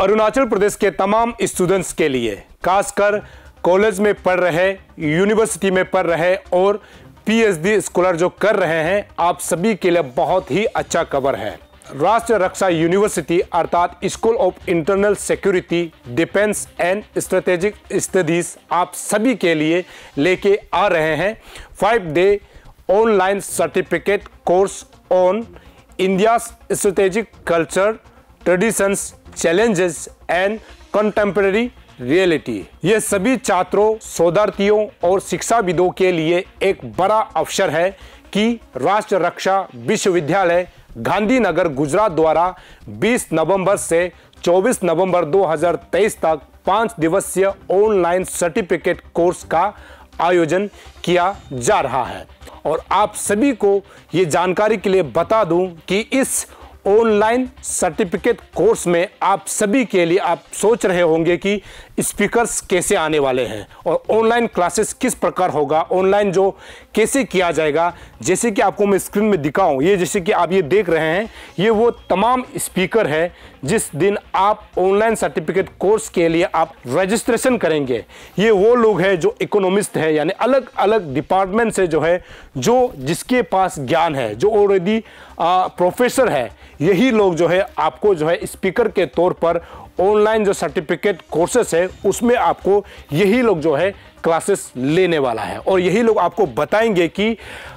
अरुणाचल प्रदेश के तमाम स्टूडेंट्स के लिए खासकर कॉलेज में पढ़ रहे यूनिवर्सिटी में पढ़ रहे और पीएचडी स्कॉलर जो कर रहे हैं आप सभी के लिए बहुत ही अच्छा खबर है राष्ट्रीय रक्षा यूनिवर्सिटी अर्थात school of internal security defence and strategic studies आप सभी के लिए लेके आ रहे हैं five day online certificate course on India strategic culture traditions challenges and contemporary reality ये सभी छात्रों शोधार्थियों और शिक्षाविदों के लिए एक बड़ा अवसर है कि राष्ट्र रक्षा विश्वविद्यालय गांधीनगर गुजरात द्वारा 20 नवंबर से 24 नवंबर 2023 तक पाँच दिवसीय ऑनलाइन सर्टिफिकेट कोर्स का आयोजन किया जा रहा है और आप सभी को ये जानकारी के लिए बता दूं कि इस ऑनलाइन सर्टिफिकेट कोर्स में आप सभी के लिए आप सोच रहे होंगे कि स्पीकर्स कैसे आने वाले हैं और ऑनलाइन क्लासेस किस प्रकार होगा ऑनलाइन जो कैसे किया जाएगा जैसे कि आपको मैं स्क्रीन में दिखाऊं ये जैसे कि आप ये देख रहे हैं ये वो तमाम स्पीकर है जिस दिन आप ऑनलाइन सर्टिफिकेट कोर्स के लिए आप रजिस्ट्रेशन करेंगे ये वो लोग हैं जो इकोनॉमिस्ट है यानी अलग अलग डिपार्टमेंट से जो है जो जिसके पास ज्ञान है जो ऑलरेडी प्रोफेसर है यही लोग जो है आपको जो है स्पीकर के तौर पर ऑनलाइन जो सर्टिफिकेट कोर्सेस है उसमें आपको यही लोग जो है क्लासेस लेने वाला है और यही लोग आपको बताएंगे कि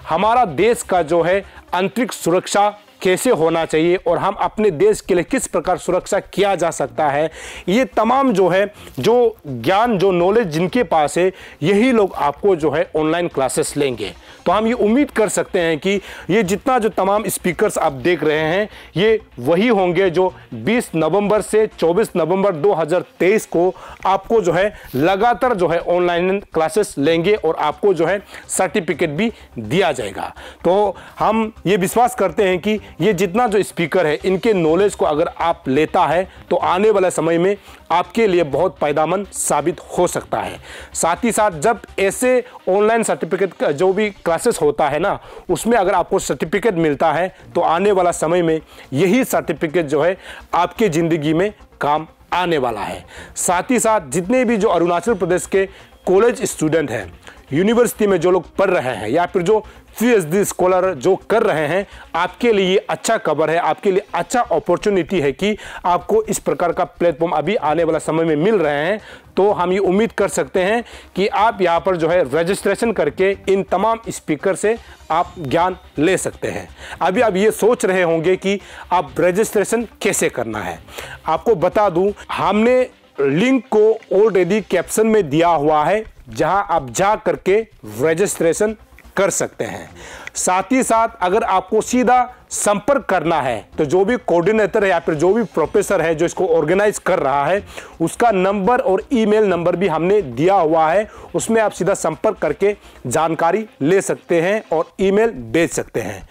हमारा देश का जो है आंतरिक सुरक्षा कैसे होना चाहिए और हम अपने देश के लिए किस प्रकार सुरक्षा किया जा सकता है ये तमाम जो है जो ज्ञान जो नॉलेज जिनके पास है यही लोग आपको जो है ऑनलाइन क्लासेस लेंगे तो हम ये उम्मीद कर सकते हैं कि ये जितना जो तमाम स्पीकर्स आप देख रहे हैं ये वही होंगे जो 20 नवंबर से 24 नवंबर 2023 को आपको जो है लगातार जो है ऑनलाइन क्लासेस लेंगे और आपको जो है सर्टिफिकेट भी दिया जाएगा तो हम ये विश्वास करते हैं कि ये जितना जो स्पीकर है इनके नॉलेज को अगर आप लेता है तो आने वाले समय में आपके लिए बहुत फायदामंद साबित हो सकता है साथ ही साथ जब ऐसे ऑनलाइन सर्टिफिकेट का जो भी क्लासेस होता है ना उसमें अगर आपको सर्टिफिकेट मिलता है तो आने वाला समय में यही सर्टिफिकेट जो है आपके ज़िंदगी में काम आने वाला है साथ ही साथ जितने भी जो अरुणाचल प्रदेश के कॉलेज स्टूडेंट हैं यूनिवर्सिटी में जो लोग पढ़ रहे हैं या फिर जो पी स्कॉलर जो कर रहे हैं आपके लिए अच्छा खबर है आपके लिए अच्छा अपॉर्चुनिटी है कि आपको इस प्रकार का प्लेटफॉर्म अभी आने वाला समय में मिल रहे हैं तो हम ये उम्मीद कर सकते हैं कि आप यहाँ पर जो है रजिस्ट्रेशन करके इन तमाम स्पीकर से आप ज्ञान ले सकते हैं अभी आप ये सोच रहे होंगे कि आप रजिस्ट्रेशन कैसे करना है आपको बता दूँ हमने लिंक को ऑलरेडी कैप्शन में दिया हुआ है जहां आप जा करके रजिस्ट्रेशन कर सकते हैं साथ ही साथ अगर आपको सीधा संपर्क करना है तो जो भी कोऑर्डिनेटर है या फिर जो भी प्रोफेसर है जो इसको ऑर्गेनाइज कर रहा है उसका नंबर और ईमेल नंबर भी हमने दिया हुआ है उसमें आप सीधा संपर्क करके जानकारी ले सकते हैं और ईमेल भेज सकते हैं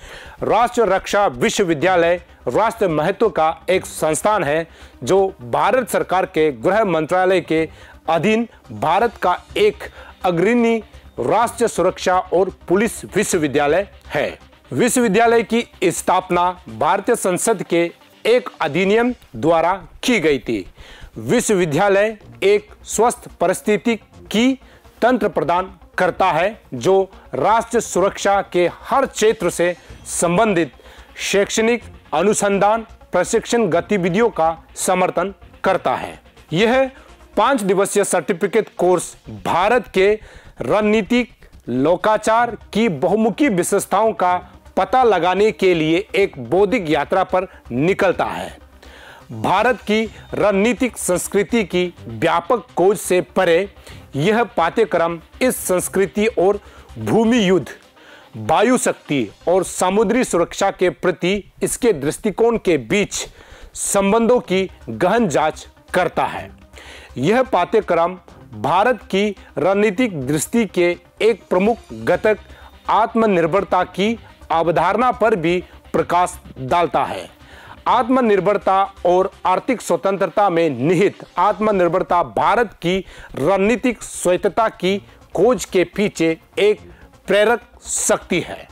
राष्ट्र रक्षा विश्वविद्यालय राष्ट्र महत्व का एक संस्थान है जो भारत सरकार के गृह मंत्रालय के अधीन भारत का एक अग्रणी राष्ट्रीय सुरक्षा और पुलिस विश्वविद्यालय है विश्वविद्यालय की स्थापना भारतीय संसद के एक अधिनियम द्वारा की गई थी विश्वविद्यालय एक स्वस्थ परिस्थिति की तंत्र प्रदान करता है जो राष्ट्र सुरक्षा के हर क्षेत्र से संबंधित शैक्षणिक अनुसंधान प्रशिक्षण गतिविधियों का समर्थन करता है यह पांच दिवसीय सर्टिफिकेट कोर्स भारत के रणनीतिक लोकाचार की बहुमुखी विशेषताओं का पता लगाने के लिए एक बौद्धिक यात्रा पर निकलता है भारत की रणनीतिक संस्कृति की व्यापक खोज से परे यह पाठ्यक्रम इस संस्कृति और भूमि युद्ध वायु शक्ति और समुद्री सुरक्षा के प्रति इसके दृष्टिकोण के बीच संबंधों की गहन जांच करता है यह पाठ्यक्रम भारत की रणनीतिक दृष्टि के एक प्रमुख घटक आत्मनिर्भरता की अवधारणा पर भी प्रकाश डालता है आत्मनिर्भरता और आर्थिक स्वतंत्रता में निहित आत्मनिर्भरता भारत की रणनीतिक स्वतंत्रता की खोज के पीछे एक प्रेरक शक्ति है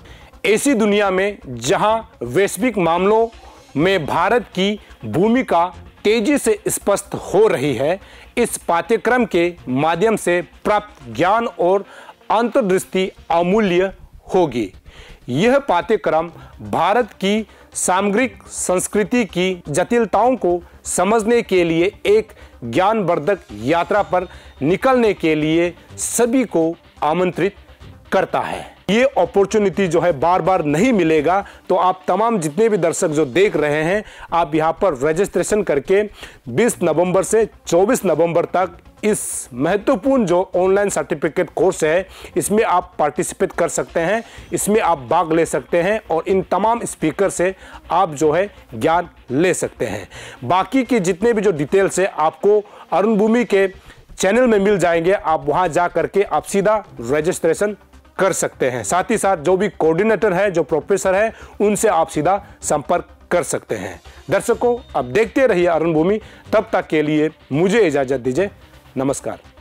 ऐसी दुनिया में जहां वैश्विक मामलों में भारत की भूमिका तेजी से स्पष्ट हो रही है इस पाठ्यक्रम के माध्यम से प्राप्त ज्ञान और अंतर्दृष्टि अमूल्य होगी यह पाठ्यक्रम भारत की सामग्रिक संस्कृति की जटिलताओं को समझने के लिए एक ज्ञानवर्धक यात्रा पर निकलने के लिए सभी को आमंत्रित करता है ये अपॉर्चुनिटी जो है बार बार नहीं मिलेगा तो आप तमाम जितने भी दर्शक जो देख रहे हैं आप यहाँ पर रजिस्ट्रेशन करके 20 नवंबर से 24 नवंबर तक इस महत्वपूर्ण जो ऑनलाइन सर्टिफिकेट कोर्स है इसमें आप पार्टिसिपेट कर सकते हैं इसमें आप भाग ले सकते हैं और इन तमाम स्पीकर से आप जो है ज्ञान ले सकते हैं बाकी के जितने भी जो डिटेल्स है आपको अरुण भूमि के चैनल में मिल जाएंगे आप वहां जा करके आप सीधा रजिस्ट्रेशन कर सकते हैं साथ ही साथ जो भी कोऑर्डिनेटर है जो प्रोफेसर है उनसे आप सीधा संपर्क कर सकते हैं दर्शकों अब देखते रहिए अरुण भूमि तब तक के लिए मुझे इजाज़त दीजिए नमस्कार